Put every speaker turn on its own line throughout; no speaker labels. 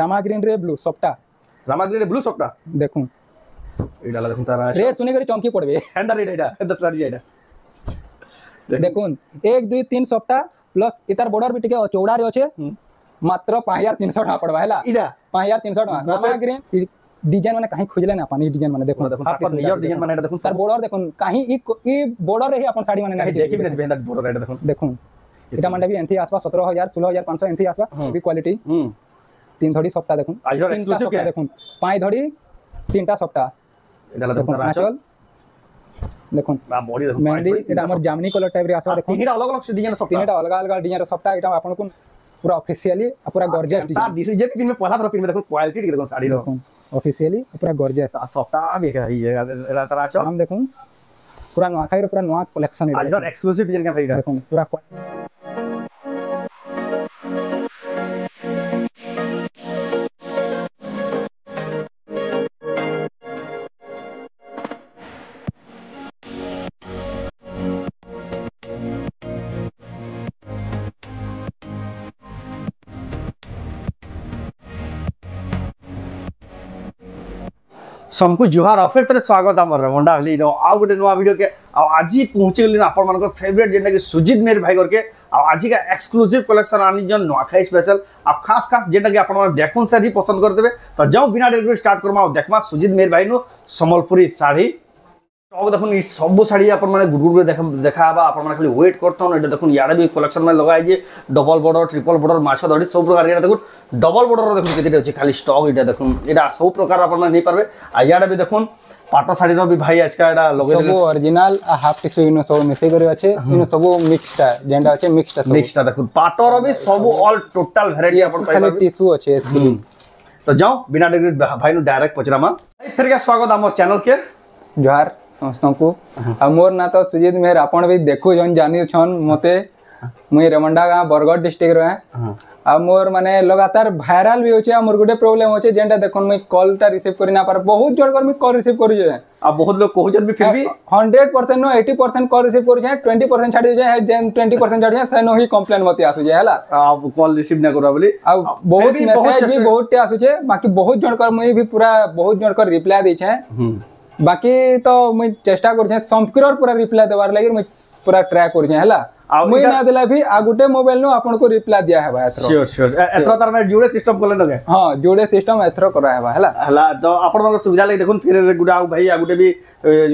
রামা green রে blue সবটা রামা green রে ব্লু সবটা দেখুন এটা দেখুন তারা রেড শুনে করে চমকি পড়বে হ্যান্ডা রেড এটা হ্যান্ডা সারি এটা দেখুন 1 2 3 সবটা প্লাস ইতার বর্ডার বি টিকে চৌড়া রে আছে মাত্র 5300 টাকা পড়বা হেলা এটা 5300 টাকা রামা গ্রিন ডিজাইন মানে কাহি খুঁজলে না পানি ডিজাইন মানে দেখুন দেখুন আপন নিজর ডিজাইন মানে এটা দেখুন তার বর্ডার দেখুন কাহি ই ই বর্ডার রে আপন শাড়ি মানে কাহি দেখি বিনে বেন্দা বর্ডার এটা দেখুন দেখুন এটা মানে বি এনথি আসবা 17000 16500 এনথি আসবা বি কোয়ালিটি হুম তিন ধরি সপ্তাহ দেখুন তিনটা সপ্তাহ দেখুন পাঁচ ধরি তিনটা সপ্তাহ দেখুন আঁচল দেখুন মেহেন্দি এটা আমার জামনি কলর টাইপের আসবা দেখুন তিনটা অলগ অলগ ডিজাইন সপ্তাহ তিনটা অলগা অলগা ডিজাইন সপ্তাহ এটা আপনাকে পুরা অফিসিয়ালি পুরা গর্জিয়াস ডিজাইন তার ডিসি যে পিনবে পহলা তর পিনবে দেখুন কোয়ালিটি দেখুন শাড়ি দেখুন অফিসিয়ালি পুরা গর্জিয়াস সপ্তাহ আমি এই এটা তার আচল নাম দেখুন পুরা নোয়াখাইর পুরা নোয়া কালেকশন এটা একসক্লুসিভ ডিজাইন কা ভাই দেখুন পুরা सबको जुहार ଆଉ ଫେର୍ ଥରେ ସ୍ୱାଗତ ଆମର ମଣ୍ଡା ହଲିନ ଆଉ ଗୋଟେ ନୂଆ ଭିଡ଼ିଓ କେ ଆଉ ଆଜି ପହଞ୍ଚିଗଲିନ ଆପଣମାନଙ୍କର ଫେଭରେଟ୍ ଯେନ୍ଟାକି ସୁଜିତ ମେର ଭାଇ ଘରକେ ଆଉ ଆଜିକା ଏକ୍ସକ୍ଲୁସିଭ୍ କଲେକ୍ସନ୍ ଆଣିଛନ୍ ନୂଆଖାଇ ସ୍ପେଶାଲ ଆଉ ଖାସ୍ ଖାସ୍ ଯେନ୍ଟାକି ଆପଣମାନେ ଦେଖୁନ୍ ସାର୍ ହିଁ ପସନ୍ଦ କରିଦେବେ ତ ଯେଉଁ ବିନା ଡେରିରୁ ଷ୍ଟାର୍ଟ କରମା ଆଉ ଦେଖମା ସୁଜିତ ମେର ଭାଇନୁ ସମ୍ବଲପୁରୀ ଶାଢ଼ୀ টক দেখুন এই সব শাড়ি আপনার গুড়গুড় মানে করে দেখা দেখা বা আপনার মানে খালি ওয়েট করতাম এটা দেখুন ইয়ারে বি কলেকশন মানে লগাই যে ডবল বর্ডর ট্রিপল বর্ডর মাছ ধরি সব প্রকার এটা দেখুন ডবল বর্ডর দেখুন কেটে হচ্ছে খালি স্টক এটা দেখুন এটা সব প্রকার আপনার মানে নিয়ে পারবে আর ইয়ারে বি দেখুন পাট শাড়ির বি ভাই আজকে এটা লগে সব অরিজিনাল আর হাফ পিস ইন সব মিশে করে আছে ইন সব মিক্সটা যেটা আছে মিক্সটা মিক্সটা দেখুন পাটর বি সব অল টোটাল ভ্যারাইটি আপনার পাইবে টিসু আছে তো যাও বিনা ডিগ্রি হ্যাঁ। ভাই নু ডাইরেক্ট পচরামা ভাই ফের স্বাগত আমার চ্যানেল কে জোহার समस्त को मोर ना तो सुजीत मेहर आप देखुन जानुन मत मुई रेमंडा गाँ बरगढ़ डिस्ट्रिक्ट रहे हाँ। आ मोर मैंने लगातार भाइराल भी होचे आ मोर गोटे प्रोब्लेम होचे जेनटा देखन मुई कॉल टा रिसीव करि ना पर बहुत जोर कर मुई कॉल रिसीव करू जे आ बहुत लोग कहू जन भी फिर भी 100% नो 80% कॉल रिसीव करू जे 20% छाड़ जे जेन 20% छाड़ जे सै ही कंप्लेंट मते आसु जे हैला आ कॉल रिसीव ना करबा बोली आ बहुत मैसेज भी बहुत टे आसु छे बाकी बहुत जोर कर मुई भी पूरा बहुत जोर कर रिप्लाई दे छे हम्म। বাকি তো মুই চেষ্টা করছে সম্পকিরর পুরা রিপ্লাই দেবার লাগি মুই পুরা ট্রাই করছে হলা ମୁଇଁ ନା ଦେଲା ବି ଆଉ ଗୋଟେ ମୋବାଇଲ ନୁ ଆପଣଙ୍କୁ ରିପ୍ଲାଏ ଦିଆ ହେବା ଏଥର ସିଓର ସିଓର ଏଥର ତାର ମାନେ ଯୋଡ଼େ ସିଷ୍ଟମ କଲେ ନକେ ହଁ ଯୋଡ଼େ ସିଷ୍ଟମ ଏଥର କରା ହେବା ହେଲା ହେଲା ତ ଆପଣଙ୍କର ସୁବିଧା ଲାଗି ଦେଖୁନ୍ ଫିର ଗୁଟେ ଆଉ ଭାଇ ଆଉ ଗୋଟେ ବି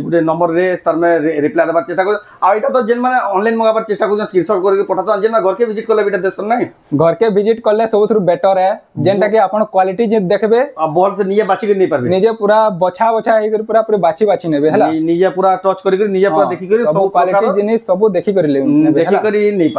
ଗୋଟେ ନମ୍ବର ରେ ତାର ମାନେ ରିପ୍ଲାଏ ଦେବାର ଚେଷ୍ଟା କର ଆଉ ଏଇଟା ତ ଯେନ୍ ମାନେ ଅନଲାଇନ ମଗାବାର ଚେଷ୍ଟା କରୁଛନ୍ ସ୍କ୍ରିନଶଟ କରିକି ପଠାତ ଯେନ୍ ଘରକେ ଭିଜିଟ କଲେ ଏଇଟା ଦେସନ ନାଇଁ ଘରକେ ଭିଜିଟ କଲେ ସବୁଥିରୁ ବେଟର ହେ ଯେନ୍ଟା କି ଆପଣ କ୍ୱାଲିଟି ଯେ ଦେଖବେ ଆଉ ଭଲ ସେ ନିଜେ ବାଛି କରି ନେଇ ପାରବେ ନିଜେ ପୁରା ବଛା ବଛା ହେଇ କରି ପୁରା ପୁରା ବାଛି ବାଛି ନେବେ ହେଲା ନିଜେ ପୁରା ଟଚ କରି କରି ନିଜେ ପୁରା ଦେଖି କରି ସବୁ କ୍ୱାଲିଟି ଜିନିଷ ସବୁ ଦେଖି କରି ନେବେ चालीस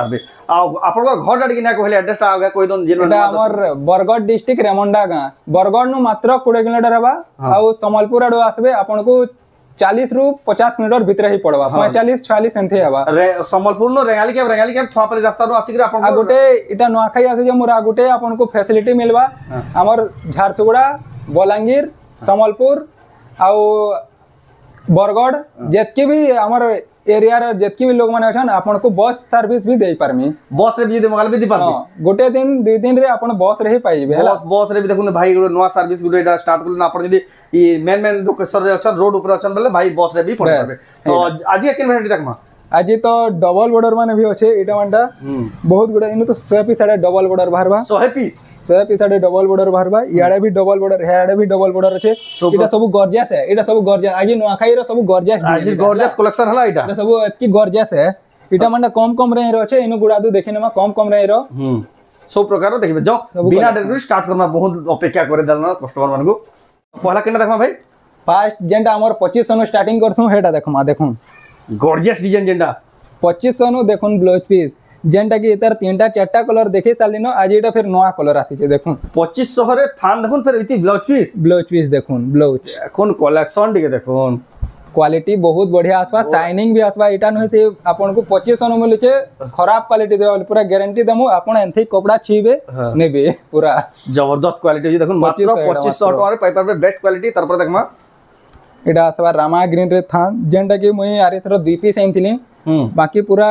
रु पचास भितर ही पड़वा नो के के रास्ता रो आसी आपन गोटे इटा नोआखाई जे गोटे आपन को फैसिलिटी मिलवा हमर झारसुगुड़ा बलांगीर समलपुर बरगढ़ जितके भी हमर एरिया रे जितके भी लोग माने छन आपन को बस सर्विस भी देई परमी बस रे भी दे मोबाइल भी दे परमी गोटे दिन दु दिन रे आपन बस रे ही पाइबे हला बस रे भी देखु भाई नोवा सर्विस गुडे स्टार्ट करले आपन जदी ई मेन मेन लोकेशन रे छन रोड ऊपर छन बले भाई बस रे भी पड़े तो आज के केन भेट देखमा আজি তো ডবল বর্ডর মানে ভি আছে এটা মানটা বহুত গুড়া ইনু তো 100 পিস আড়ে ডবল বর্ডর বাহারবা 100 পিস 100 পিস আড়ে ডবল বর্ডর বাহারবা ইয়াড়ে ভি ডবল বর্ডর হেয়াড়ে ভি ডবল বর্ডর আছে এটা সব গর্জিয়াস হে এটা সব গর্জিয়াস আজি নোয়াখাই রে সব গর্জিয়াস আজি গর্জিয়াস কালেকশন হলা এটা এটা সব এতকি গর্জিয়াস হে এটা মানটা কম কম রে রে আছে ইনু গুড়া দু দেখে নেমা কম কম রে রে সব প্রকার দেখিবে জ বিনা ডেলিভারি স্টার্ট করমা বহুত অপেক্ষা করে দেলনা কাস্টমার মানকু পহলা কেনা দেখমা ভাই ফার্স্ট যেটা আমার 25 সনু স্টার্টিং করছু হেটা দেখমা দেখুন গর্জিয়াস ডিজাইন যেটা পঁচিশশহ নু দেখুন ব্লাউজ পিস যেটা কি তার তিনটা চারটা কলর দেখে সারিন আজ এটা ফের নয়া কলর আসিছে দেখুন পঁচিশশহরে থান দেখুন ফের ইতি ব্লাউজ পিস ব্লাউজ পিস দেখুন ব্লাউজ এখন কলেকশন টিকে দেখুন क्वालिटी बहुत बढ़िया आसवा शाइनिंग भी आसवा इटा नुहे से आपन को 2500 मिले छे खराब क्वालिटी दे पूरा गारंटी दमु आपन एंथे कपड़ा छीबे नेबे पूरा जबरदस्त क्वालिटी देखो मात्र 2500 टका रे पेपर पे बेस्ट क्वालिटी तरपर देखमा यहाँ आसवा रामा ग्रीन रे था जेनटा कि मुई आर थर दुई पीस आनी हम्म। बाकी पूरा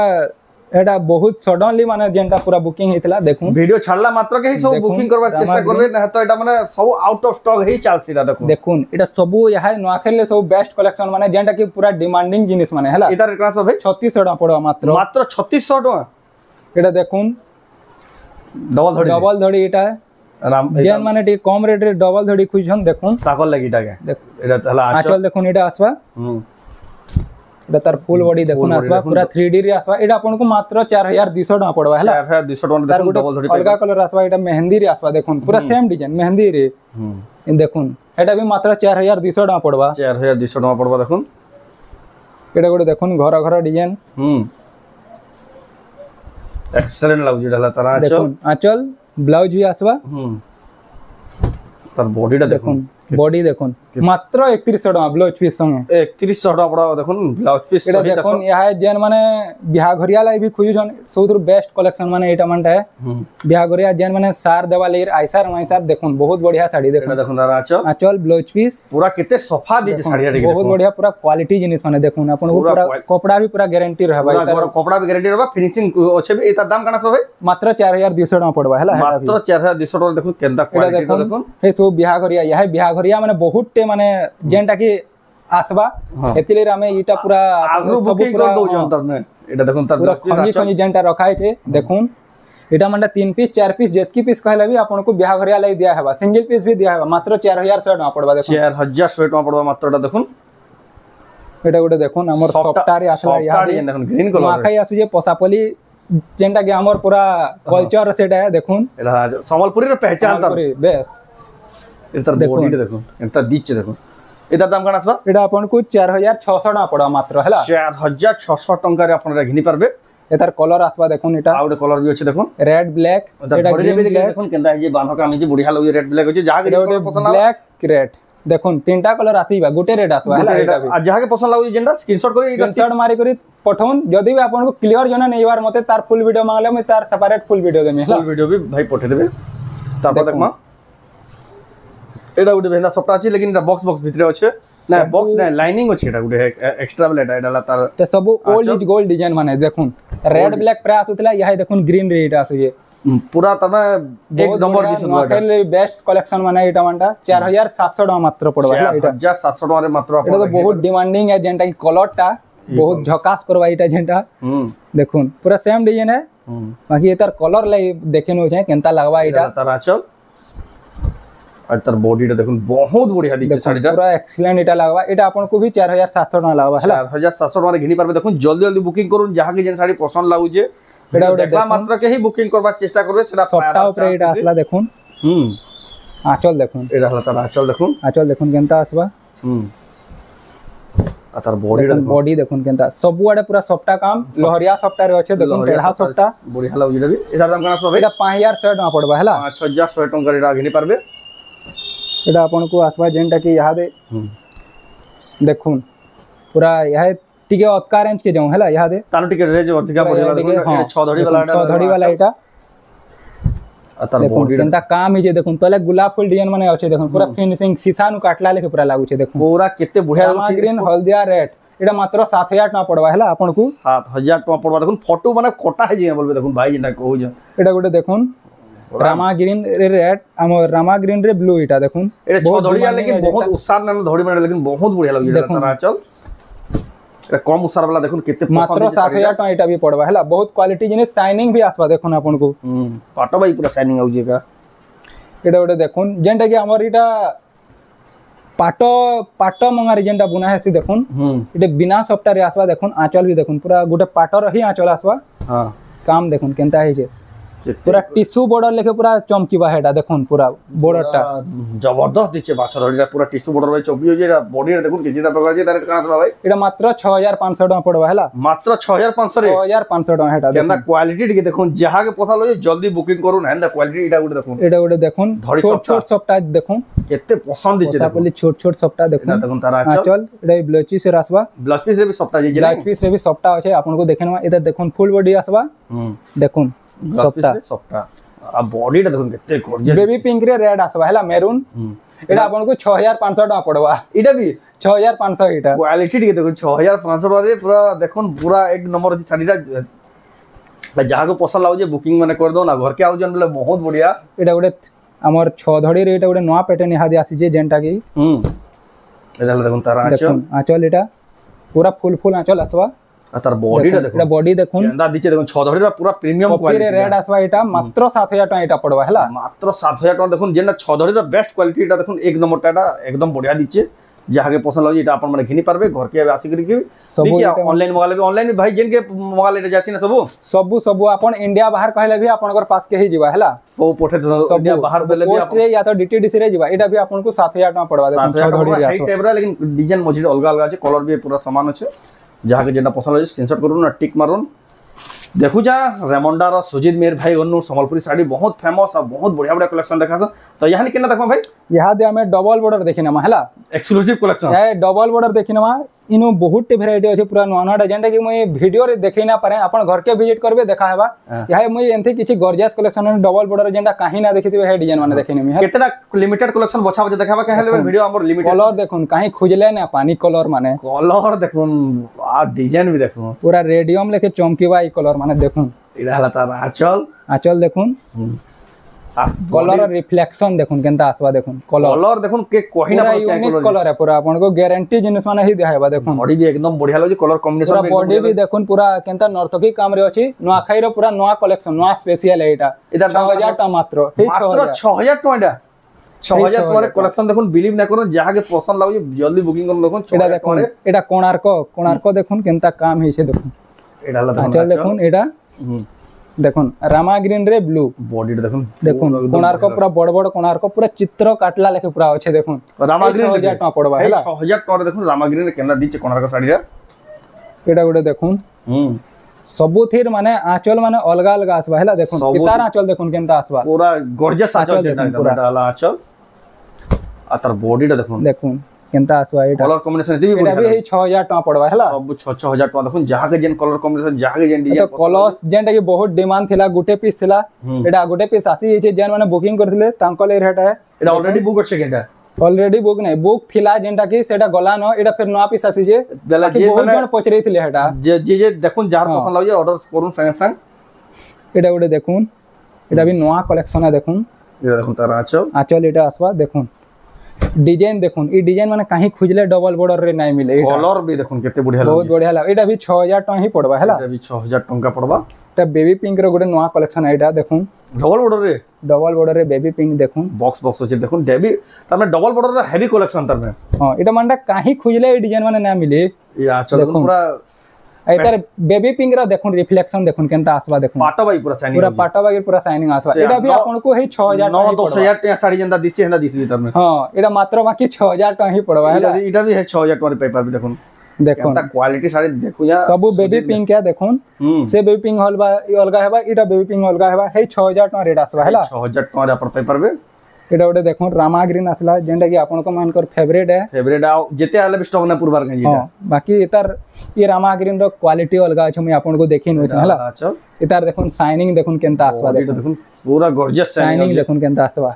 एटा बहुत सडनली माने जेनटा पूरा बुकिंग हेतला देखु वीडियो छाडला मात्र के सब बुकिंग करबा चेष्टा करबे त हत एटा माने सब आउट ऑफ स्टॉक हे चालसीरा देखु देखुन एटा सब यहा नुआ सब बेस्ट कलेक्शन माने जेनटा कि पूरा डिमांडिंग जिनिस माने हला इतार क्लास बा 3600 पडवा मात्र मात्र 3600 डा देखुन डबल धडी डबल धडी एटा যেন মানে টিকে কম রেট রে ডবল ধড়ি খুঁজছন দেখুন তাকর লাগিটাকে এটা তাহলে আচল দেখুন এটা আসবা এটা তার ফুল বডি দেখুন আসবা পুরা 3D রে আসবা এটা আপনাকে মাত্র 4200 টাকা পড়বা হলা 4200 টাকা দেখুন ডবল ধড়ি অলগা কালার আসবা এটা মেহেন্দি রে আসবা দেখুন পুরা সেম ডিজাইন মেহেন্দি রে দেখুন এটা বি মাত্র 4200 টাকা পড়বা 4200 টাকা পড়বা দেখুন এটা গোটে দেখুন ঘর ঘর ডিজাইন হুম এক্সেলেন্ট লাগুছে এটা হলা তার আচল আচল ब्लाउज भी आसवा हम्म तर बॉडीटा देखुन बॉडी देखुन মাত্র 3100 টাকা ব্লাউজ পিস সঙ্গে 3100 টাকা পড়া দেখুন ব্লাউজ পিস এটা দেখুন ইয়া যেন মানে বিয়া ঘরিয়া লাই ভি খুজুছন সবুতর বেস্ট কালেকশন মানে এটা মানটা है বিয়া ঘরিয়া যেন মানে সার দেবা লের আইসার মাইসার দেখুন বহুত বড়িয়া শাড়ি দেখুন এটা দেখুন আর আচল আচল ব্লাউজ পিস পুরা কেতে সফা দিছে শাড়িয়া দেখুন বহুত বড়িয়া পুরা কোয়ালিটি জিনিস মানে দেখুন আপন পুরা কপড়া ভি পুরা গ্যারান্টি रहबा এটা কপড়া ভি গ্যারান্টি रहबा ফিনিশিং আছে এটা দাম কানা সবে মাত্র 4200 টাকা পড়বা হেলা মাত্র 4200 টাকা দেখুন কেন্দা কোয়ালিটি দেখুন এই সব বিয়া ঘরিয়া ইয়া বিয়া ঘরিয়া মানে বহুত ମାନେ ଯେନ୍ଟା କି আসবা এতিলে আমি এটা পুরা আগ্রু বুকে করে দউজন তারনে এটা দেখুন তার খঞ্জি খঞ্জি যেনটা রাখা আছে দেখুন এটা মানে 3 পিস 4 পিস যেতকি পিস কহিলা বি আপনকু বিয়া ঘরিয়া লাই দিয়া হেবা সিঙ্গেল পিস বি দিয়া হেবা মাত্র 4100 টাকা পড়বা দেখুন 4100 টাকা পড়বা মাত্র এটা দেখুন এটা গোটে দেখুন আমার সফটারে আসলা ইয়া দেখুন গ্রিন কালার মাখাই আসু যে পসাপলি যেনটা কি আমার পুরা কালচার সেটা দেখুন এটা সম্বলপুরের পহচান তার বেশ এটা তার বডিটা দেখুন এটা দিচ্ছে দেখুন এটার দাম কেন আসবা এটা আপনার চার হাজার ছশো টাকা পড়া মাত্র হ্যাঁ চার হাজার ছশো টাকার আপনারা ঘিনি পারবে এটার কলর আসবা দেখুন এটা আউট কলর বি আছে দেখুন রেড ব্ল্যাক সেটা ঘড়ি বি দেখুন কেনটা এই যে বানহকা আমি যে বুড়ি হালো রেড ব্ল্যাক আছে যাহা কে পছন্দ ব্ল্যাক রেড দেখুন তিনটা কলর আসিবা গোটে রেড আসবা আর যাহাকে পছন্দ লাগুছে যেটা স্ক্রিনশট করে স্ক্রিনশট মারি করে পঠাউন যদি বি আপনাকে ক্লিয়ার জানা নেইবার মতে তার ফুল ভিডিও মাগলে আমি তার সেপারেট ফুল ভিডিও দেমি ফুল ভিডিও দেবে তারপর দেখমা এটা গোটে ভেন্দা সফট আছে লেকিন এটা বক্স বক্স ভিতরে আছে না বক্স না লাইনিং আছে এটা গোটে এক্সট্রা বলে এটা এটা তার তে সব ওল্ড গোল্ড ডিজাইন মানে দেখুন রেড ব্ল্যাক প্রায় আসুতলা ইহাই দেখুন গ্রিন রে এটা আসুয়ে পুরা তমে এক নম্বর দিছুন নখেলে বেস্ট কালেকশন মানে এটা মানটা 4700 টাকা মাত্র পড়বা এটা 4700 টাকা মাত্র এটা তো বহুত ডিমান্ডিং এ যেটা কি কলরটা বহুত ঝকাস পড়বা এটা যেটা দেখুন পুরা সেম ডিজাইন है बाकी ये तार कलर लाई देखे नो छै केनता लगवा एटा तार आचल আর তার বডিটা দেখুন বহুত বড়িয়া দিচ্ছে শাড়িটা পুরো এক্সিলেন্ট এটা লাগবা এটা আপনাকে ভি 4700 টাকা লাগবা হ্যাঁ 4700 টাকা কিনি পারবে দেখুন জলদি জলদি বুকিং করুন যাহাকে যে শাড়ি পছন্দ লাগুছে এটা দেখলা মাত্র কেহি বুকিং করবার চেষ্টা করবে সেটা সপ্তাহ উপরে এটা আসলা দেখুন হুম আঁচল দেখুন এটা হলো তার আঁচল দেখুন আঁচল দেখুন কেনতা আসবা হুম আর তার বডিটা বডি দেখুন কেনতা সবুয়াড়ে পুরা সপ্তাহ কাম লহরিয়া সপ্তাহে আছে দেখুন টেড়া সপ্তাহ বড়িয়া লাগুছে এটা দাম কেন আসবে এটা 5000 টাকা পড়বা হ্যাঁ 5000 টাকা এটা কিনি পারবে এটা আপনার আসবা যেটা কি ইহাদে দেখুন পুরা ইহাদে টিকে অতকা রেঞ্জ কে যাও হেলা ইহাদে তানো টিকে রেঞ্জ অতকা পড়িলা দেখুন এটা 6 ধড়ি वाला 6 ধড়ি वाला এটা তার বডি এটা কাম হইছে দেখুন তলে গোলাপ ফুল ডিজাইন মানে আছে দেখুন পুরা ফিনিশিং সিসা নু কাটলা লেখে পুরা লাগুছে দেখুন পুরা কেতে বুঢ়া গ্রিন হলদিয়া রেড এটা মাত্র 7000 টাকা পড়বা হেলা আপনাকু 7000 টাকা পড়বা দেখুন ফটো মানে কটা হইছে বলবে দেখুন ভাই যেটা কইছ এটা গোটে দেখুন ରାମା ଗ୍ରୀନ ରେ ରେଡ୍ ଆମ ରାମା ଗ୍ରୀନ ରେ ବ୍ଲୁ ଏଇଟା ଦେଖୁନ ଏଇଟା ଛଅ ଧଡ଼ିଆ ଲେକିନ ବହୁତ ଉସାର ନା ଧଡ଼ି ମାନେ ଲେକିନ ବହୁତ ବଢିଆ ଲାଗୁଛି ଏଇଟା ଚଲ এটা কম উসার বালা দেখুন কেতে মাত্র 7000 টাকা এটা বি পড়বা হেলা বহুত কোয়ালিটি জিনিস শাইনিং বি আসবা দেখুন আপনকু পাটো ভাই পুরা শাইনিং আউজি কা এটা ওটা দেখুন যেটা কি আমার এটা পাট পাট মঙ্গারে যেটা বুনা হেসি দেখুন এটা বিনা সপ্তাহে আসবা দেখুন আঁচল বি দেখুন পুরা গোটে পাটর হি আঁচল আসবা হ্যাঁ কাম দেখুন কেনতা হইছে পুরা টিসু বর্ডার লেখে পুরা চমকিবা হেটা দেখুন পুরা বর্ডারটা জবরদস্ত দিচ্ছে বাছরটা পুরা টিসু বর্ডার ভাই চমকি হয়েছে এটা বডি দেখুন কি জিতা প্রকার আছে তার কানা দাদা ভাই এটা মাত্র 6500 টাকা পড়বা হেলা মাত্র 6500 রে 6500 টাকা হেটা দেখুন এটা কোয়ালিটি টিকে দেখুন যাহা কে পছন্দ হয়ে জলদি বুকিং করুন হ্যাঁ কোয়ালিটি এটা গুটে দেখুন এটা গুটে দেখুন ছোট ছোট সবটা দেখুন কত পছন্দ দিচ্ছে দেখুন তাহলে ছোট ছোট সবটা দেখুন দেখুন তার হ্যাঁ, আচল আচ্ছা। এটা ব্লাউজ পিস এর আসবা ব্লাউজ পিস রে সবটা যে লাইট পিস রে সবটা আছে আপনাকে দেখে নেওয়া এটা দেখুন ফুল বডি আসবা হুম দেখুন সবটা সবটা আর বডিটা দেখুন কেতে গর্জিয়াস বেবি পিঙ্ক রে রেড আসবা হেলা মেরুন এটা আপনাকে 6500 টাকা পড়বা এটা বি 6500 এটা কোয়ালিটি টিকে দেখুন 6500 টাকা রে পুরা দেখুন পুরা এক নম্বর শাড়িটা ଯାହାକୁ ପସନ୍ଦ ଲାଗୁଛି ବୁକିଂ ମାନେ କରିଦେଉ ନା ଘରକେ ଆଉଛନ୍ ବୋଲେ ବହୁତ ବଢ଼ିଆ ଏଇଟା ଗୋଟେ ଆମର ଛଅ ଧଡ଼ିରେ ଏଇଟା ଗୋଟେ ନୂଆ ପ୍ୟାଟର୍ନ ଇହାଦି ଆସିଛି ଯେନ୍ଟା କି ଏଇଟା ଦେଖୁନ୍ ତାର ଆଞ୍ଚଲ ଏଇଟା ପୁରା ଫୁଲ୍ ଫୁଲ୍ ଆଞ୍ଚଲ ଆସବା তার বডিটা দেখুন এটা বডি দেখুন গেন্দা দিছে দেখুন 6 ধরিটা পুরা প্রিমিয়াম কোয়ালিটি রেড আসবা এটা মাত্র 7000 টাকা এটা পড়বা হেলা মাত্র 7000 টাকা দেখুন যেটা 6 ধরিটা বেস্ট কোয়ালিটি এটা দেখুন এক নম্বরটা এটা একদম বড়িয়া দিছে যাহাকে পছন্দ লাগে এটা আপনার ঘিনি পারবে ঘরকে আবে আসি করি ঠিক অনলাইন মগালে বি অনলাইন ভাই যেনকে মগালে এটা যাসি না সব সব সব আপন ইন্ডিয়া বাহার কহিলে বি আপনার পাসকে হই যিবা হেলা ও পঠে ইন্ডিয়া বাহার বলে বি আপন পোস্টরে ইয়া তো ডিটিডিসি রে যিবা এটা বি আপনার 7000 টাকা পড়বা দেখুন 6 ধড়ি রে আসো এই টাইপরা লেকিন ডিজাইন মজিদ অলগা অলগা আছে কলর বি পুরা সমান আছে যাহাকে যেটা পছন্দ হয়েছে স্ক্রিনশট করুন আর টিক মারুন देखुचा रेमंडार सुजित मीर भाई अनु समलपुरी शाढ़ी बहुत फेमस और बहुत बढ़िया बढ़िया कलेक्शन देखा तो यहाँ के देखा भाई यहाँ दे आम डबल बर्डर देखी नमा है एक्सक्लूसीव कलेक्शन डबल बर्डर देखी नमा इन बहुत टे भेर अच्छे पूरा नुआ नुआटा जेनटा कि मुझे भिडियो देखे ना पारे आप घर के भिजिट करेंगे देखा है हाँ। यहाँ मुझे एमती किसी गर्जिया कलेक्शन डबल बर्डर जेन कहीं ना देखी थे डिजाइन मैंने देखे लिमिटेड कलेक्शन बछा बचा देखा कलर देख कहीं खुजले ना पानी कलर मैंने कलर देख डिजाइन भी देख पूरा रेडियम लेखे चमकवा कलर मैंने মানে দেখুন এটা হলো তার আঁচল আঁচল দেখুন কলর রিফ্লেকশন দেখুন কেনতা আসবা দেখুন কলর কলর দেখুন কে কহি না ইউনিক কলর है पूरा आपन को गारंटी जिनिस माने ही देहाबा देखुन बॉडी भी एकदम बढ़िया लगे कलर कॉम्बिनेशन पूरा बॉडी भी देखुन पूरा केनता नर्तकी काम रे अछि नुआखाई रो पूरा नुआ कलेक्शन नुआ स्पेशल 6000 टा मात्र मात्र 6000 टका 6000 টাকার কালেকশন দেখুন বিলিভ না করুন যাহাকে পছন্দ লাগে জলদি বুকিং করুন দেখুন এটা দেখুন এটা কোণার্ক কোণার্ক দেখুন কেনতা কাম হইছে দেখুন এটা আলাদা দেখুন এটা দেখুন রামা গ্রিন রে ব্লু বডিটা দেখুন দেখুন কোণার্ক পুরা বড় বড় কোণার্ক পুরা চিত্র কাটলা লেখে পুরা আছে দেখুন রামা গ্রিন 6000 টাকা পড়বা হেলা 6000 টাকা দেখুন রামা গ্রিন রে কেনা দিছে কোণার্ক শাড়িটা এটা গোটে দেখুন হুম সবুথির মানে আঁচল মানে অলগা অলগা আসবা হেলা দেখুন ইতার আঁচল দেখুন কেনতা আসবা পুরা গর্জিয়াস আঁচল যেটা পুরা আঁচল আর তার বডিটা দেখুন দেখুন କେନ୍ତା ଆସିବା ଏଇଟା କଲର କମ୍ବିନେସନ ଏତେ ବି ବଢିଆ ବି ହେଇ 6000 ଟଙ୍କା ପଡବା ହେଲା ସବୁ 6 6000 ଟଙ୍କା ଦେଖୁନ ଯାହାକେ ଯେନ୍ କଲର କମ୍ବିନେସନ ଯାହାକେ ଯେନ୍ ଡିଜାଇନ କଲର ଯେନ୍ଟା କି ବହୁତ ଡିମାଣ୍ଡ ଥିଲା ଗୋଟେ ପିସ୍ ଥିଲା ଏଟା ଗୋଟେ ପିସ୍ ଆସି ଯାଇଛି ଯେନ୍ ମାନେ ବୁକିଂ କରିଥିଲେ ତାଙ୍କ ଲାଗି ରେଟ ଏଟା ଅଲରେଡି ବୁକ୍ ଅଛି କେନ୍ତା ऑलरेडी बुक नहीं बुक थिला जेंटा की सेटा गलान एटा फिर नवा पीस आसी जे बेला जे बहुत जण पचरे थिले हेटा जे जे देखुन जार पसंद लागे ऑर्डर करून संगे संग एटा गोटे देखुन एटा भी नवा कलेक्शन है देखुन एटा देखुन तार आचल आचल एटा आसवा देखुन ডিজাইন দেখুন এই ডিজাইন মানে কাহি খুঁজলে ডবল বর্ডর রে নাই মিলে কলর বি দেখুন কেতে বড়িয়া বহুত বড়িয়া লাগ এটা বি 6000 টাকা হি পড়বা হেলা এটা বি 6000 টাকা পড়বা এটা বেবি পিঙ্ক র গোটে নয়া কালেকশন এটা দেখুন ডবল বর্ডর রে ডবল বর্ডর রে বেবি পিঙ্ক দেখুন বক্স বক্স আছে দেখুন ডেবি তার মানে ডবল বর্ডর রে হেভি কালেকশন তার মানে হ্যাঁ এটা মানে কাহি খুঁজলে এই ডিজাইন মানে না মিলে ইয়া চলো পুরা এটার বেবি পিঙ্ক রা দেখুন রিফ্লেকশন দেখুন কেনতা আসবা দেখুন পাটা বাই পুরা সাইনিং পুরা পাটা বাই পুরা সাইনিং আসবা এটা ভি আপনকু হে 6000 9 10000 টাকা শাড়ি যেনতা দিছি হেনা দিছি তুমি হ্যাঁ এটা মাত্র বাকি 6000 টাকা হি পড়বা হেলা এটা ভি হে 6000 টাকা পেপার ভি দেখুন দেখুন क्वालिटी साड़ी देखु या सब बेबी पिंक है देखुन से बेबी पिंक हलवा अलगा हेबा इटा बेबी पिंक अलगा हेबा हे 6000 टका रेट आसबा हला 6000 टका अपन पेपर बे এটা ଗୋଟେ ଦେଖନ୍ତୁ ରାମା ଗ୍ରୀନ୍ ଆସିଲା ଯେନ୍ଟାକି ଆପଣଙ୍କମାନଙ୍କର ଫେଭରେଟ୍ ହେ ଫେଭରେଟ୍ ଆଉ ଯେତେ ହେଲେ ବି ଷ୍ଟକ୍ ନା ପୂର୍ବାର କାଇଁ ହଁ ବାକି ତାର ଏ ରାମା ଗ୍ରୀନ୍ ର କ୍ୱାଲିଟି ଅଲଗା ଅଛି ମୁଁ ଆପଣଙ୍କୁ ଦେଖେଇ ନଉଛି ହେଲା ଏ ତାର ଦେଖନ୍ତୁ ସାଇନିଂ ଦେଖନ୍ତୁ କେନ୍ତା ଆସିବା ଦେଖନ୍ତୁ ପୁରା ଗର୍ଜିୟସ୍ ସାଇନିଂ ଦେଖନ୍ତୁ କେନ୍ତା ଆସିବା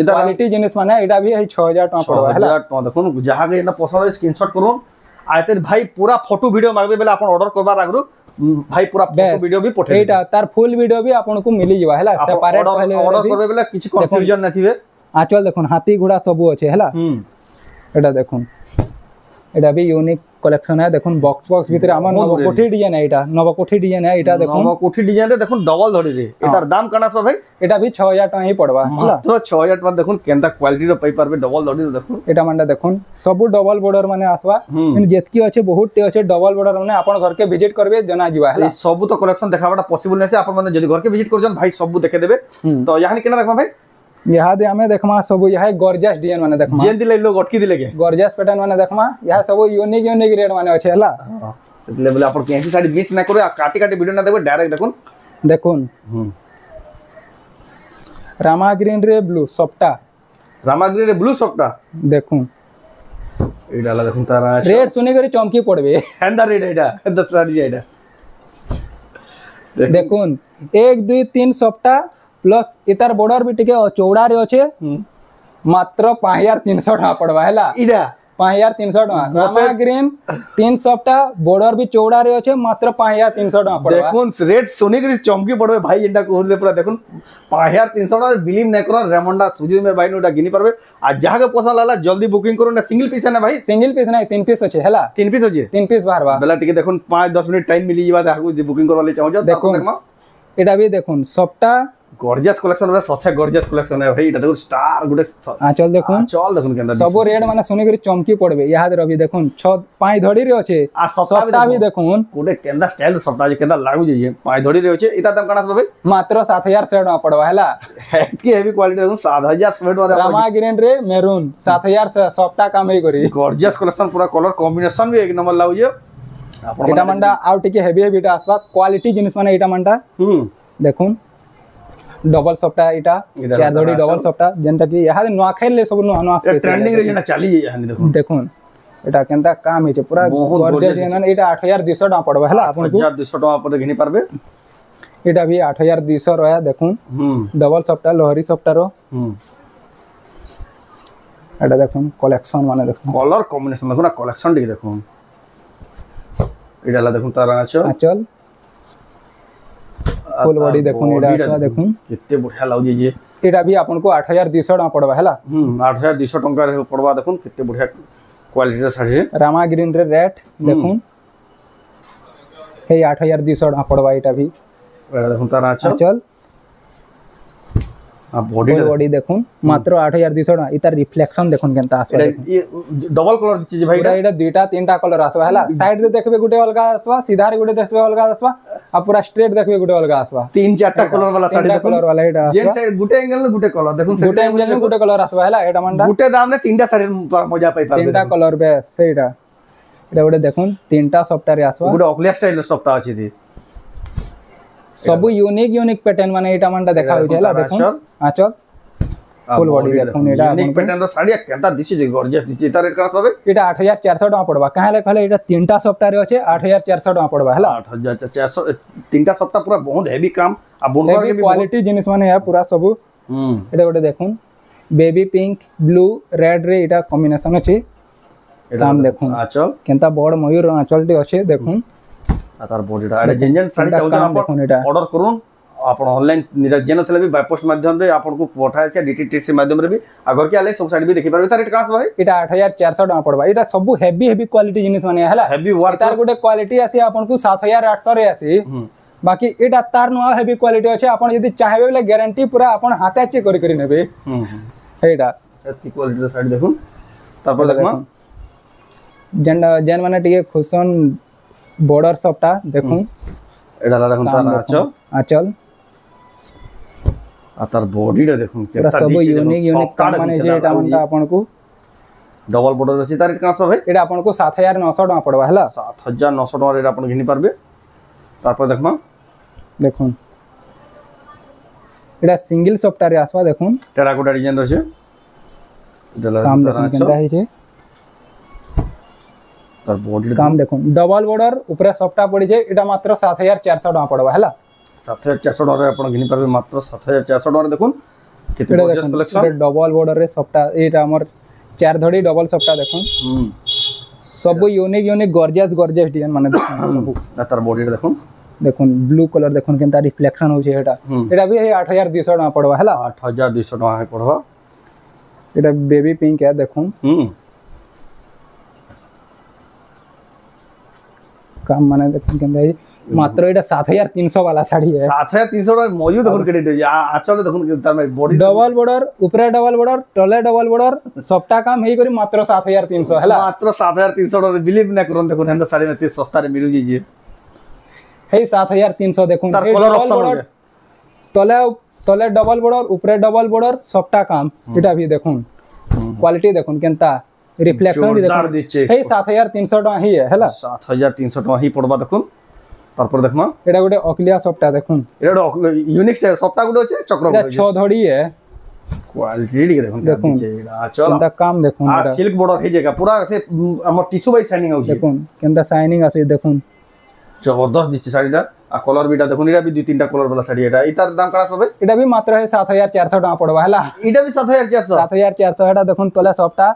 ଏ କ୍ୱାଲିଟି ଜିନିଷ ମାନେ ଏଇଟା ବି ହେଇ 6000 ଟଙ୍କା ପଡବା ହେଲା 6000 ଟଙ୍କା ଦେଖନ୍ତୁ ଯାହାକେ ଏଟା ପସନ୍ଦ ହଏ ସ୍କ୍ରିନଶଟ୍ କରନ୍ତୁ ଆଇତେର ଭାଇ ପୁରା ଫଟୋ ଭିଡିଓ ମାଗବେ ବେଲେ ଆପଣ ଅର୍ଡର କରବାର ଆଗରୁ ভাই পুরা ভিডিও বি পঠাই এইটা তার ফুল ভিডিও বি আপনকু মিলি যাবা হেলা সেপারেট অর্ডার করবে বেলা কিছু কনফিউজন না থিবে আঁচল দেখুন হাতি ঘোড়া সবু আছে হ্যাঁ এটা দেখুন এটা বি ইউনিক কালেকশন হ্যাঁ দেখুন বক্স বক্স ভিতরে আমার নবকোঠি ডিজাইন হ্যাঁ এটা নবকোঠি ডিজাইন হ্যাঁ এটা দেখুন নবকোঠি ডিজাইনটা হ্যাঁ, দেখুন ডবল ধরে রে হ্যাঁ। এটার দাম কানা সব ভাই এটা ভি 6000 টাকা হি পড়বা মাত্র 6000 টাকা দেখুন কেনটা কোয়ালিটি র পাই পারবে ডবল ধরে দেখুন এটা মানটা দেখুন সব ডবল বর্ডার মানে আসবা কিন্তু যেতকি আছে বহুত টি আছে ডবল বর্ডার মানে আপন ঘরকে ভিজিট করবে জানা জিবা হ্যাঁ সব তো কালেকশন দেখাবাটা পসিবল নাই আপন মানে যদি ঘরকে ভিজিট করজন ভাই সব দেখে দেবে তো ইয়াহানি কেনা দেখবা ভাই ইহা দিয়ে আমি দেখমা সব ইহা গর্জাস ডিজাইন মানে দেখমা জেন দিলে লোক অটকি দিলে কে গর্জাস প্যাটার্ন মানে দেখমা ইহা সব ইউনিক ইউনিক রেট মানে আছে হেলা সেতলে বলে আপন কেসি শাড়ি মিস না করে কাটি কাটি ভিডিও না দেখবে ডাইরেক্ট দেখুন দেখুন রামা গ্রিন রে ব্লু সফটা রামা গ্রিন রে ব্লু সফটা দেখুন এটা আলাদা দেখুন তারা রেট শুনে করে চমকি পড়বে হ্যান্ডা রেট এটা হ্যান্ডা শাড়ি এটা দেখুন এক দুই তিন সপ্তাহ प्लस इतार बॉर्डर भी टिके चौड़ा रे अछे हम्म। मात्र 5300 टका पड़वा हैला इडा 5300 टका रामा ग्रीन 300 टा बॉर्डर भी चौड़ा रे अछे मात्र 5300 टका पड़वा देखुन रेट सुनी करी चमकी पड़वे भाई एटा कहले पूरा देखुन 5300 टका बिलीव ने करो रेमंडा सुजी में भाई नोटा गिनी परबे आ जहा के पसंद लाला जल्दी बुकिंग करो ना सिंगल पीस ना भाई सिंगल पीस ना तीन पीस अछे हैला तीन पीस अछे तीन पीस बारवा बेला टिके देखुन 5 10 मिनट टाइम मिली जबा आगु बुकिंग करवा ले चाहो देखो देखमा एटा भी देखुन सबटा গর্জিয়াস কলেকশন মানে সথে গর্জিয়াস কলেকশন ভাই এটা দেখুন স্টার গুটে আঁচল দেখুন চল দেখুন কেন সব রেড মানে শুনি করে চমকি পড়বে ইহাদ রবি দেখুন ছ পাঁচ ধড়ি রে আছে আর সপ্তাহ বি দেখুন গুটে কেন্দা স্টাইল সপ্তাহ কেন্দা লাগু যে পাঁচ ধড়ি রে আছে এটা দাম কানা ভাবে মাত্র 7000 সেট না পড়বা হেলা কি হেভি কোয়ালিটি দেখুন 7000 সেট মানে রামা গ্রিন রে মেরুন 7000 সপ্তাহ কাম হই করি গর্জিয়াস কলেকশন পুরা কালার কম্বিনেশন বি এক নম্বর লাগু যে এটা মানটা আউ টিকে হেভি হেভি এটা আসবা কোয়ালিটি জিনিস মানে এটা মানটা হুম দেখুন ডবল সপটা এটা চাদড়ি ডবল সপটা যেনটা কি ইহা নোয়াখাই লে সব নোয়া নোয়া স্পেশাল ট্রেন্ডিং রে যেটা চালি যায় হানি দেখুন দেখুন এটা কেনতা কাম হইছে পুরা গর্জিয়াস যেন এটা 8200 টাকা পড়বে হলা আপন 8200 টাকা পরে ঘিনি পারবে এটা ভি 8200 রয়া দেখুন ডবল সপটা লহরি সপটারো এটা দেখুন কালেকশন মানে দেখুন কালার কম্বিনেশন দেখুন আর কালেকশন দেখুন এটা দেখুন তার আঁচল আঁচল ফুল বডি দেখুন এটা আসলা দেখুন কেতে বঢ়িয়া লাগুছে যে এটা ବି ଆପଣଙ୍କୁ ଆଠ ହଜାର ଦୁଇଶହ ଟଙ୍କା ପଡ଼ବା ହେଲା ଆଠ ହଜାର ଦୁଇଶହ ଟଙ୍କାରେ ପଡ଼ବା ଦେଖୁନ୍ କେତେ ବଢ଼ିଆ କ୍ୱାଲିଟିର ଶାଢ଼ୀ ରାମା ଗ୍ରୀନ୍ରେ ରେଟ୍ ଦେଖୁନ୍ ଏଇ ଆଠ ହଜାର ଦୁଇଶହ ଟଙ୍କା ପଡ଼ବା ଏଇଟା ବି ଦେଖୁନ୍ ତାର ଆଚଲ বডি বডি দেখুন মাত্র 8200 টাকা ইতার রিফ্লেকশন দেখুন কেনতা আসবে ডবল কলর দিছি ভাই এটা এটা দুইটা তিনটা কলর আসবে হলা সাইড রে দেখবে গুটে অলগা আসবা সিধার গুটে দেখবে অলগা আসবা আর পুরা স্ট্রেট দেখবে গুটে অলগা আসবা তিন চারটা কলর वाला সাইড দেখুন কলর वाला এটা আসবা সাইড গুটে অ্যাঙ্গেল না গুটে কলর দেখুন গুটে অ্যাঙ্গেল না গুটে কলর আসবা হলা এটা মানটা গুটে দাম রে তিনটা সাইড মজা পাই পাবে তিনটা কলর বেস সেইটা এটা গুটে দেখুন তিনটা সফটওয়্যার আসবা গুটে অকলিয়া স্টাইলের সফটওয়্যার আছে দি ସବୁ ୟୁନିକ୍ ୟୁନିକ୍ ପ୍ୟାଟର୍ନ ମାନେ ଏଇଟା ମାନଟା ଦେଖା ହଉଛି ହେଲା ଦେଖୁନ୍ ଆଚକ ফুল বডি দেখুন এটা ইউনিক প্যাটার্নর শাড়ি কেনটা দিছি যে গর্জিয়াস দিছি এটা রেট কত হবে এটা 8400 টাকা পড়বা কাহলে কহলে এটা তিনটা সপ্তাহ রে আছে 8400 টাকা পড়বা হলা 8400 তিনটা সপ্তাহ পুরা বহুত হেভি কাম আর বুনকর কি কোয়ালিটি জিনিস মানে হ্যাঁ পুরা সব হুম এটা গটে দেখুন বেবি পিঙ্ক ব্লু রেড রে এটা কম্বিনেশন আছে দাম দেখুন আচল কেনটা বড় ময়ূর আচলটি আছে দেখুন তার বডিটা এটা জেনজেন শাড়ি চাউজন আপন অর্ডার করুন আপন অনলাইন যেন থলে বি পোস্ট মাধ্যমে আপনকু পঠাইছে ডিটিটিসি মাধ্যমে বি আর ঘর কি আলে সব শাড়ি বি দেখি পারবে তার এটা কাস ভাই এটা 8400 টাকা পড়বা এটা সব হেভি হেভি কোয়ালিটি জিনিস মানে হেলা হেভি ওয়ার্ক তার গোটে কোয়ালিটি আসি আপনকু 7800 রে আসি বাকি এটা তার নয়া হেভি কোয়ালিটি আছে আপন যদি চাইবে বলে গ্যারান্টি পুরা আপন হাতে চেক করে করে নেবে এইটা এত কোয়ালিটির শাড়ি দেখুন তারপর দেখুন যেন যেন মানে টিকে খুশন বর্ডার সবটা দেখুন এটা দেখুন তার আঁচল আঁচল আর তার বডিটা দেখুন পুরা সব ইউনিক ইউনিক কার্ড মানে যে এটা মানে আপনাকে ডবল বর্ডার আছে তার কাঁচ পাবে এটা আপনাকে 7900 টাকা পড়বা হলা 7900 টাকা এটা আপনি কিনি পারবে তারপর দেখমা দেখুন এটা সিঙ্গেল সফটারে আসবা দেখুন টেরাকোটা ডিজাইন রয়েছে এটা লাগা তার আঁচল তার বর্ডার কাম দেখুন ডবল বর্ডার উপরে সফটা পড়িছে এটা মাত্র 7400 টাকা পড়বা হেলা 7400 টাকা আপনি কিনি পারবে মাত্র 7400 টাকা দেখুন কেতে গর্জিয়াস কালেকশন এটা ডবল বর্ডার রে সফটা এটা আমার চার ধড়ি ডবল সফটা দেখুন হুম সব unique unique gorgeous gorgeous design মানে দেখুন সব তার বডিটা দেখুন দেখুন ব্লু কলর দেখুন কেনতা রিফ্লেকশন হচ্ছে এটা এটা ভি 8200 টাকা পড়বা হেলা 8200 টাকা পড়বা এটা বেবি পিঙ্ক এ দেখুন হুম কাম মানে দেখেন মাত্র এটা সাত হাজার তিনশো বালা শাড়ি সাত হাজার তিনশো টাকার মজুদ দেখুন কেটে আচলে দেখুন বডি ডবল বর্ডর উপরে ডবল বর্ডর তলে ডবল বর্ডর সবটা কাম হেই করে মাত্র সাত হাজার তিনশো হ্যাঁ মাত্র সাত হাজার তিনশো টাকা বিলিভ না করুন দেখুন হেন্দা শাড়ি এত সস্তায় মিলু যাই হেই সাত হাজার তিনশো দেখুন তলে তলে ডবল বর্ডর উপরে ডবল বর্ডর সবটা কাম এটা ভি দেখুন কোয়ালিটি দেখুন কেনতা রিফ্লেকশন দিচ্ছে এই 7300 টাকা হি হেলা 7300 টাকা হি পড়বা দেখুন তারপর দেখুন এটা গোটে অকলিয়া সফটা দেখুন এটা ইউনিক সফটা গোটে আছে চক্র এটা 6 ধড়ি হে क्वालिटी के देखो देखो चल दा काम देखो आ सिल्क बॉर्डर हे जगह पूरा से हमर टिश्यू बाई शाइनिंग हो देखो केंदा शाइनिंग आसे देखो जबरदस्त दिछि साड़ीटा आ कलर बिटा देखो इटा भी दुई तीनटा कलर वाला साड़ी एटा इतार दाम करा सबे इटा भी मात्र है 7400 टका पड़वा हला इटा भी 7400 7400 एटा देखो तले सबटा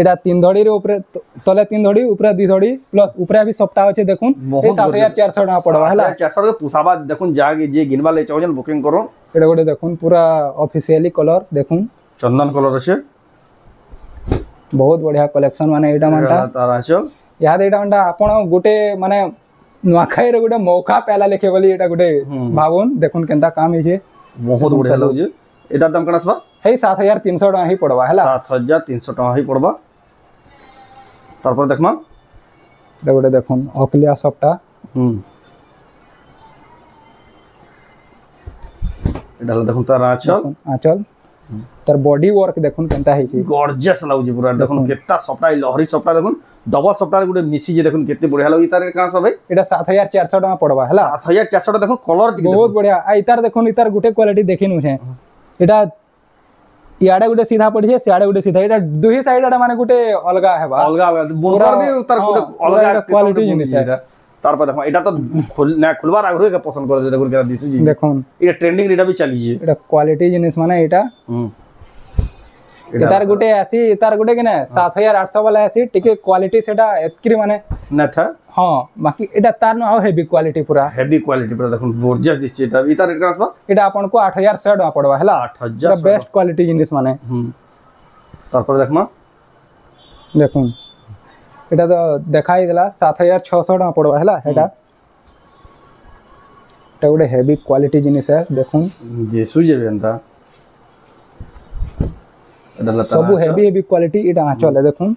এটা তিন ধড়ির উপরে তলে তিন ধড়ি উপরে দুই ধড়ি প্লাস উপরে বি সবটা আছে দেখুন এই সাত হাজার চারশো টাকা পড়বা হ্যাঁ চারশো টাকা পোষাবা দেখুন যা যে গিনবা লাই চাও বুকিং করুন এটা গোটে দেখুন পুরা অফিসিয়ালি কলর দেখুন চন্দন কলর আছে বহুত বঢ়িয়া কলেকশন মানে এটা মানটা তার আছে ইয়াদ এটা মানটা আপন গোটে মানে নুয়াখাইর গোটে মৌকা পেলা লেখে বলি এটা গোটে ভাবুন দেখুন কেনতা কাম হইছে বহুত বঢ়িয়া লাগুছে এটার দাম কেন আসবা হেই সাত হাজার তিনশো টাকা হি পড়বা হ্যাঁ সাত হাজার তিনশো টাকা হি পড়বা তারপরে দেখমা এটা দেখুন অকলিয়া সবটা হুম এটা দেখুন তার আঁচল আঁচল তার বডি ওয়ার্ক দেখুন কেনটা হয়েছে গর্জিয়াস লাগুছে পুরা দেখুন কেতটা সবটা লহরি সবটা দেখুন ডবল সবটার গোটে মিশিছে দেখুন কেতে বঢ়িয়া লাগুছে তার কাঁ সবাই এটা সাত টাকা পড়বা হ্যাঁ সাত দেখুন কলর বহুত বঢ়িয়া আর দেখুন ইতার গোটে কোয়ালিটি দেখে নুছে হ্যাঁ। এটা ইয়াড়ে গোটে সিধা পড়ছে সিয়াড়ে গোটে সিধা এটা দুই সাইড এটা মানে গোটে অলগা হেবা অলগা বুনকর বি তার গোটে অলগা কোয়ালিটি জিনিস এটা তারপর দেখো এটা তো না খুলবার আগ্রহে পছন্দ করে দেখুন কেন দিছু দেখুন এটা ট্রেন্ডিং এটা বি চালিছে এটা কোয়ালিটি জিনিস মানে এটা হুম এটার গোটে আসি এটার গোটে কিনা 7800 वाला আসি টিকে কোয়ালিটি সেটা এতকি মানে না থা হ্যাঁ বাকি এটা তার ন আও হেভি কোয়ালিটি পুরা হেভি কোয়ালিটি পুরা দেখুন গর্জিয়াস দিছি এটা ইতার এটা আসবা এটা আপনকো 8100 টাকা পড়বা হেলা 8000 এটা বেস্ট কোয়ালিটি জিনিস মানে হুম তারপরে দেখমা দেখুন এটা তো দেখাই দিলা 7600 টাকা পড়বা হেলা এটা এটা গোটে হেভি কোয়ালিটি জিনিস দেখুন যে সুইজেবেনটা ସବୁ ହେଭି ହେଭି କ୍ୱାଲିଟି ଏଇଟା ଆଞ୍ଚଲେ ଦେଖୁନ୍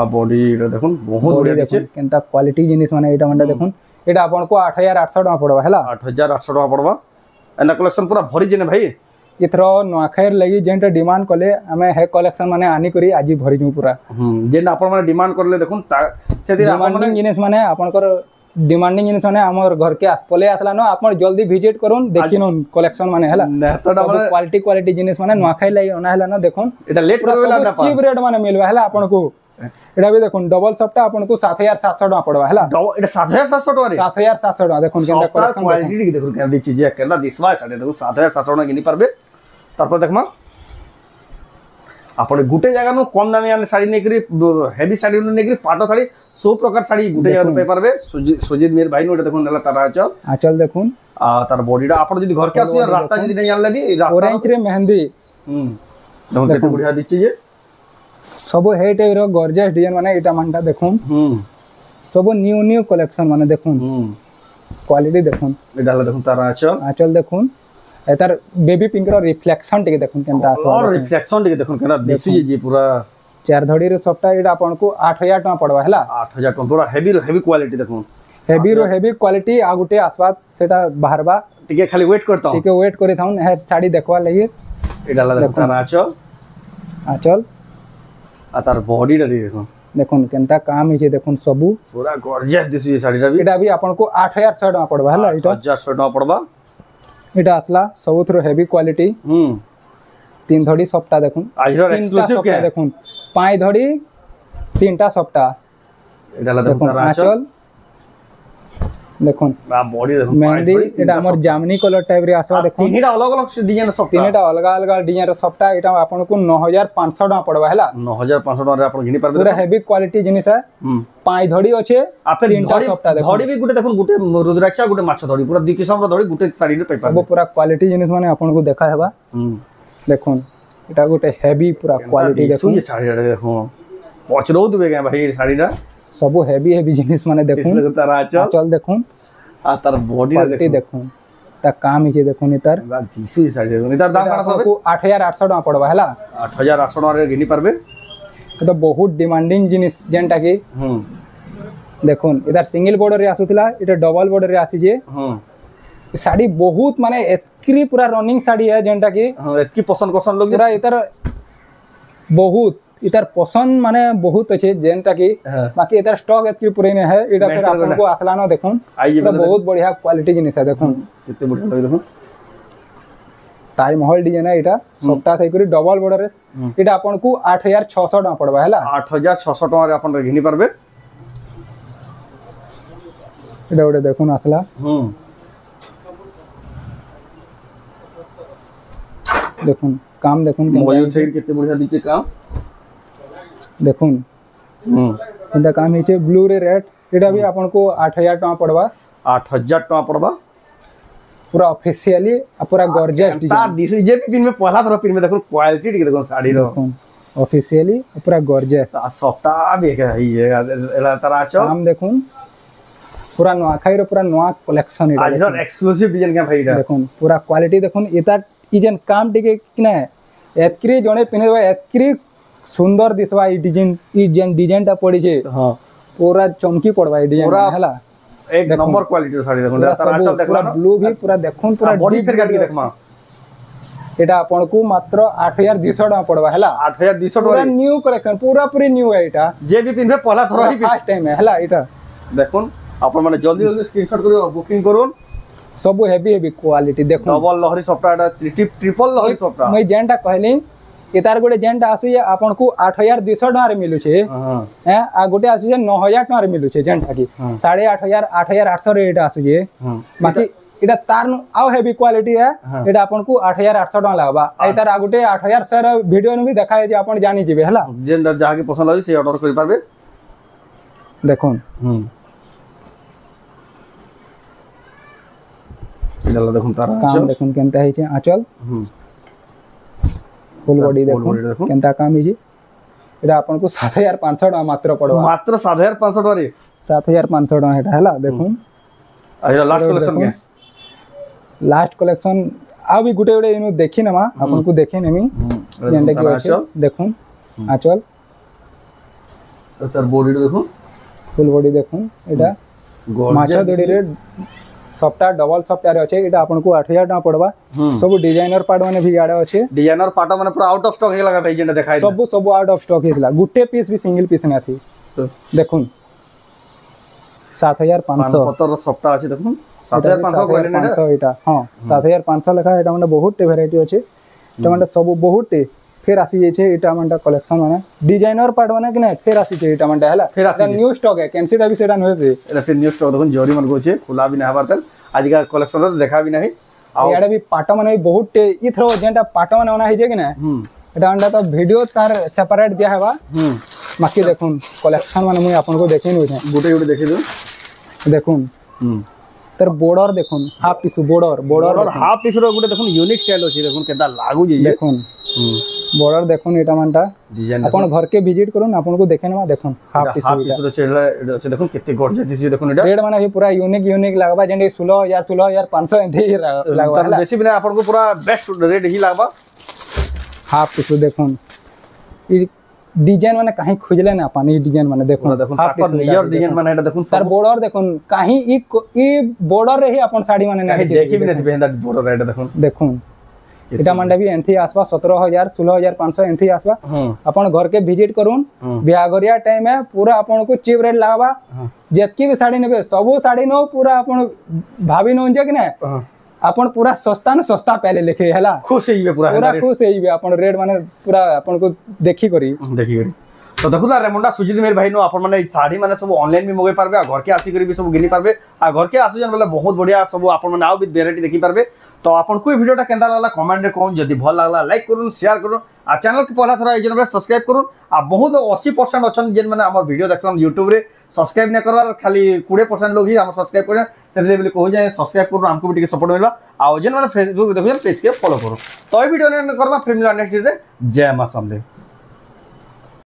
ଆଉ ବଡି ଏଇଟା ଦେଖୁନ୍ ବହୁତ ବଢିଆ ଦେଖୁନ୍ କେନ୍ତା କ୍ୱାଲିଟି ଜିନିଷ ମାନେ ଏଇଟା ମାନେ ଦେଖୁନ୍ ଏଇଟା ଆପଣଙ୍କୁ ଆଠ ହଜାର ଆଠଶହ ଟଙ୍କା ପଡ଼ବା ହେଲା ଆଠ ହଜାର ଆଠଶହ ଟଙ୍କା ପଡ଼ବା ଏନ୍ତା କଲେକ୍ସନ୍ ପୁରା ଭରିଛି ନା ଭାଇ ଏଥର ନୂଆଖାଇର ଲାଗି ଯେନ୍ଟା ଡିମାଣ୍ଡ କଲେ ଆମେ ହେ କଲେକ୍ସନ୍ ମାନେ ଆନିକରି ଆଜି ଭରିଛୁ ପୁରା ଯେନ୍ଟା ଆପଣମାନେ ଡିମାଣ୍ଡ କଲେ ଦେଖୁନ୍ ସେଥିରେ ଆପଣମାନେ ଜିନିଷ ମାନେ ଆପଣଙ୍କର ডিমান্ডিং জিনিস মানে আমার ঘরকে পলে আসলান আপনার জলদি ভিজিট করুন দেখিন কলেকশন মানে হেলা কোয়ালিটি কোয়ালিটি জিনিস মানে নুয়াখাই লাগি অনা হেলান দেখুন এটা লেট চিপ রেট মানে মিলবা হেলা আপনাকে এটা বি দেখুন ডবল সপটা আপনাকে সাত হাজার সাতশো টাকা পড়বা হেলা এটা সাত হাজার সাতশো টাকা সাত হাজার সাতশো টাকা দেখুন কেনটা কোয়ালিটি দেখুন কেন দিচ্ছি যে কেনা দিসবা সাত হাজার সাতশো টাকা কিনি পারবে তারপর দেখমা આપણે ગુટે જાଗାનું કમ દામી આને સાડી નેકરી હેવી સાડી નેકરી પાટો સાડી সব প্রকার শাড়ি গুটে জায়গায় পেয়ে পারবে সুজিত মেয়ের ভাই ওটা দেখুন নেলা তার আচল আচল দেখুন আর তার বডিটা আপনার যদি ঘরকে আসুন রাস্তা যদি না জানলে কি অরেঞ্জ রে মেহেন্দি হুম দেখুন কত বড়িয়া দিচ্ছে যে সব হে টাইপের গর্জিয়াস ডিজাইন মানে এটা মানটা দেখুন হুম সব নিউ নিউ কালেকশন মানে দেখুন হুম কোয়ালিটি দেখুন এটা দেখুন তার আচল আচল দেখুন তার বেবি পিঙ্কর রিফ্লেকশন টিকে দেখুন কেনটা আসবা রিফ্লেকশন টিকে দেখুন কেনটা দিশুজি জি পুরা চার ধড়ির সবটা এটা আপনাকে আট হাজার টাকা পড়বা হলা আট হাজার টাকা পুরা হেভি হেভি কোয়ালিটি দেখুন হেভি রো হেভি কোয়ালিটি আর গোটে আসবা সেটা বাহারবা টিকে খালি ওয়েট করতাম টিকে ওয়েট করে থাউন হ্যাঁ শাড়ি দেখবা লাগি এটা লাগা দেখুন আচল আচল আর তার বডিটা দেখুন দেখুন কেনটা কাম হয়েছে দেখুন সবু পুরা গর্জিয়াস দিশুজি শাড়িটা এটা বি আপনাকে আট হাজার শহে টাকা পড়বা হলা এটা হাজার শহে টাকা পড়বা এটা আসলা সবুথর হেভি কোয়ালিটি হুম তিন ধড়ি সবটা দেখুন আজরার এক্সক্লুসিভ কে দেখুন পাঁচ ধড়ি তিনটা সবটা এটা আলাদা আঁচল দেখুন বডি দেখুন মেহেন্দি এটা আমার জামনি কলর টাইপ রে আসবা দেখুন তিনটা অলগ অলগ ডিজাইন সব তিনটা অলগা অলগা ডিজাইন রে সবটা এটা আপনকু 9500 টাকা পড়বা হেলা 9500 টাকা রে আপন গিনি পারবে পুরা হেভি কোয়ালিটি জিনিস হ্যাঁ পাই ধড়ি আছে আপে তিনটা সবটা দেখুন ধড়ি বি গুটে দেখুন গুটে রুদ্রাক্ষা গুটে মাছ ধড়ি পুরা দুই কিসম ধড়ি গুটে শাড়ি রে পাইবা সব পুরা কোয়ালিটি জিনিস মানে আপনকু দেখা হেবা দেখুন এটা গোটে হেভি পুরা কোয়ালিটি দেখুন শাড়িটা দেখুন পচরও দেবে কেন ভাই এই শাড়িটা ସବୁ ହେଭି ହେଭି ଜିନିଷ ମାନେ ଦେଖୁନ୍ ଆଚଲ ଦେଖୁନ୍ ଆଉ ତାର ବଡି ଦେଖୁନ୍ ତା କାମ ହେଇଛି ଦେଖୁନି ତାର ଦିଶି ଶାଢ଼ୀ ଦେଖୁନି ତାର ଦାମ କାଣା ସବୁ 8800 ଟଙ୍କା ପଡବା ହେଲା 8800 ଟଙ୍କାରେ ଘିନି ପାରବେ ତ ବହୁତ ଡିମାଣ୍ଡିଂ ଜିନିଷ ଯେନ୍ଟା କି ଦେଖୁନ୍ ଏଟାର ସିଙ୍ଗଲ ବୋର୍ଡରେ ଆସୁଥିଲା ଏଟା ଡବଲ ବୋର୍ଡରେ ଆସିଛି ଶାଢ଼ୀ ବହୁତ ମାନେ ଏତକି ପୁରା ରନିଂ ଶାଢ଼ୀ ହେ ଯେନ୍ଟା କି ଏତକି ପସନ୍ଦ କରସନ୍ ଲୋକ ପୁରା ଏତାର ବହୁତ इतार पसंद माने बहुत अछि जेनटा की हाँ। बाकी इतार स्टॉक एतकी पुरै नै है एटा फेर हाँ, हाँ। आपन को आसलानो देखुन एटा बहुत बढ़िया क्वालिटी जिनिस है देखुन कितने बढ़िया लगे देखुन ताई महल डिजाइन है एटा सबटा थई करी डबल बॉर्डर एटा आपन को 8600 टका पड़बा हैला 8600 टका रे आपन घिनी परबे एटा ओडे देखुन आसला हम देखुन काम देखुन मयूर थई कितने बढ़िया दीचे काम দেখুন ଏନ୍ତା କାମ୍ ହେଇଛେ ବ୍ଲୁରେ ରେଟ୍ ଏଇଟା ବି ଆପଣଙ୍କୁ ଆଠ ହଜାର ଟଙ୍କା ପଡ଼ବା ଆଠ ହଜାର ଟଙ୍କା ପଡ଼ବା ପୁରା ଅଫିସିଆଲି ପୁରା ଗର୍ଜିଆସ୍ ଡିଜାଇନ୍ ଯେ ପିନ୍ବେ ପହଲା ଥର ପିନ୍ବେ ଦେଖୁନ୍ କ୍ୱାଲିଟି ଟିକେ ଦେଖୁନ୍ ଶାଢ଼ୀର ଅଫିସିଆଲି ପୁରା ଗର୍ଜିଆସ୍ ସପ୍ତା ବି ହେଲା ତାର ଆଛ କାମ୍ ଦେଖୁନ୍ ପୁରା ନୂଆଖାଇର ପୁରା ନୂଆ କଲେକ୍ସନ୍ ଏଇଟା ଏକ୍ସକ୍ଲୁସିଭ୍ ଡିଜାଇନ୍ କାମ୍ ଏଇଟା ଦେଖୁନ୍ ପୁରା କ୍ୱାଲିଟି ଦେଖୁନ୍ ଏତା ଇ ଯେନ୍ କାମ୍ ଟିକେ କିନା ଏତ୍କିରି ଜଣେ ପିନ୍ଧିଦେବା ଏତ୍କିରି सुंदर दिसवा ई डिजाइन ई जेन डिजाइनटा पड़िछे हां पूरा चमकी पड़वा ई डिजाइन होला एक नंबर क्वालिटी रो साड़ी देखो आंचल देखला ब्लू भी पूरा देखोन पूरा बॉडी फिर काट के देखमा এটা আপনার মাত্র আট হাজার দুইশো টাকা পড়বা হল আট হাজার দুইশো টাকা নিউ কলেকশন পুরাপুরি নিউ এটা যে বি পিনবে পহলা থর ফার্স্ট টাইম হল এটা দেখুন আপনার মানে জলদি জলদি স্ক্রিনশট করে বুকিং করুন সবু হেভি হেভি কোয়ালিটি দেখুন ডবল লহরি সফটওয়্যার ট্রিপল লহরি সফটওয়্যার মই যেনটা কহিলি ইতারগোটে যেটা আসুছে আপনার আট হাজার দুইশ টাকার মিলুছে হ্যাঁ আর গোটে আসুছে ন হাজার টাকার মিলুছে যেটা কি সাড়ে আট হাজার আট হাজার আটশো এটা আসুছে বাকি এটা তার আও হেভি কোয়ালিটি হ্যাঁ এটা আপনার আট হাজার আটশো টাকা লাগবা এই তার আগুটে আট হাজার শহে ভিডিও নু দেখা হয়েছে আপনার জানি যাবে হ্যাঁ যেটা যাকে পছন্দ লাগে সেই অর্ডার করে পারবে দেখুন হুম দেখুন তার দেখুন কেনতে হয়েছে আঁচল হুম ফুল বডি দেখুন কেনতা কাম হইছে এটা আপনাকে 7500 টাকা মাত্র পড়ব মাত্র 7500 টাকা রে 7500 টাকা এটা হেলা দেখুন এটা লাস্ট কালেকশন কে লাস্ট কালেকশন ଆଉ ବି ଗୋଟେ ଗୋଟେ ଇନୁ ଦେଖି ନେମା ଆପଣଙ୍କୁ ଦେଖେଇ ନେମି ଯେନ୍ଟା କି ଅଛି ଦେଖୁନ୍ ଆଚଲ ତାର ବଡିଟା ଦେଖୁନ୍ ଫୁଲ ବଡି ଦେଖୁନ୍ ଏଇଟା ମାଛ ଦଡ଼ିରେ সফটওয়্যার ডবল সফটওয়্যার আছে এটা আপনাকে আট হাজার টাকা পড়বা সব ডিজাইনর পার্ট মানে ভি আড়ে আছে ডিজাইনর পার্ট মানে পুরো আউট অফ স্টক হয়ে গেলা যেটা দেখাই সব সব আউট অফ স্টক হয়েছিল গোটে পিস বি সিঙ্গল পিস না থি দেখুন সাত হাজার পাঁচশো সফটওয়্যার আছে দেখুন সাত হাজার পাঁচশো এটা হ্যাঁ সাত হাজার পাঁচশো লেখা এটা মানে বহুতটে ভ্যারাইটি আছে এটা মানে সব বহুতটে ফের আসি যাইছে এটা আমারটা কালেকশন মানে ডিজাইনার পার্ট মানে কি না ফের আসি যাইছে এটা আমারটা হলা ফের আসি নিউ স্টক এ ক্যান্সিটা বি সেটা হয়েছে এটা ফের নিউ স্টক দেখুন জরি মান গোছে খোলা বি না হবার তাল আজকা কালেকশন তো দেখা বি নাই আর এটা বি পাট মানে বহুত ই থ্রো যেটা পাট মানে ওনা হইছে কি না এটা আমারটা তো ভিডিও তার সেপারেট দিয়া হবা বাকি দেখুন কালেকশন মানে মুই আপনাকে দেখিয়ে নিউছে গুটে গুটে দেখে দিও দেখুন হুম तर বর্ডর দেখুন half piece border border half piece র গুটে দেখুন ইউনিক স্টাইল আছে দেখুন কেদা লাগু যে দেখুন বর্ডর দেখুন এটা মানটা আপন ঘরকে ভিজিট করুন আপনকু দেখে নেবা দেখুন হাফ পিস হাফ পিস র চেলা এটা আছে দেখুন কেতে গর্জিয়াস দিছি দেখুন এটা রেড মানে পুরা ইউনিক ইউনিক লাগবা যেন 16000 16000 500 এন্থি লাগবা তার বেশি বিনা আপনকু পুরা বেস্ট রেড হি লাগবা হাফ পিস দেখুন ডিজাইন মানে কাহি খুঁজলে না পানি ডিজাইন মানে দেখুন দেখুন তারপর নিজর ডিজাইন মানে এটা দেখুন তার বর্ডার দেখুন কাহি ই ই বর্ডার রে হি আপন শাড়ি মানে না দেখি বি নেতি বেন্দা বর্ডার এটা দেখুন দেখুন এটা মানে বি এনথি আসবা 17000 16500 এনথি আসবা আপন ঘর কে ভিজিট করুন বিয়াগরিয়া টাইম এ পুরা আপন কো চিপ রেট লাগাবা যেতকি বি শাড়ি নেবে সবু শাড়ি নো পুরা আপন ভাবি নো যে কি না ଆପଣ ପୁରା ଶସ୍ତା ନୁ ଶସ୍ତା ପାଇଲେ ଲେଖେ ହେଲା ଖୁସ ହେଇଯିବେ ପୁରା ପୁରା ଖୁସ ହେଇଯିବେ ଆପଣ ରେଟ୍ ମାନେ ପୁରା ଆପଣଙ୍କୁ ଦେଖିକରି ଦେଖିକରି तो देखुला रेमुंडा सुजित मेरे भाई नो आप मैंने शाढ़ी मैंने सब ऑनलाइन भी मगे पार्बे घर के आसिक भी सब घिनी पार्बे आ घर के आसुजन बोले बहुत बढ़िया सब आप मैंने आउ भी भेरैटी देखी पार्बे তো আপনার এই ভিডিওটা কেনা লাগলা কমেন্টে কম যদি ভাল লাগলা লাইক করুন সেয়ার করুন আর চ্যানেলকে পহলা থর এই জন্য সবসক্রাইব করুন আর বহুত অশী পরসেন্ট অনেক যে মানে আমার ভিডিও দেখছেন ইউট্যুবে সবসক্রাইব না করবার খালি কোড়ি পরসেন্ট লোক হি আমার সবসক্রাইব করেন সেতে বলে কহু যে সবসক্রাইব করুন আমি টিকি সপোর্ট মিলবা আর যে মানে ফেসবুক দেখুন পেজকে ফলো করুন তো এই ভিডিও করবা ফিল্ম নেক্সট ডে জয় মা সামলে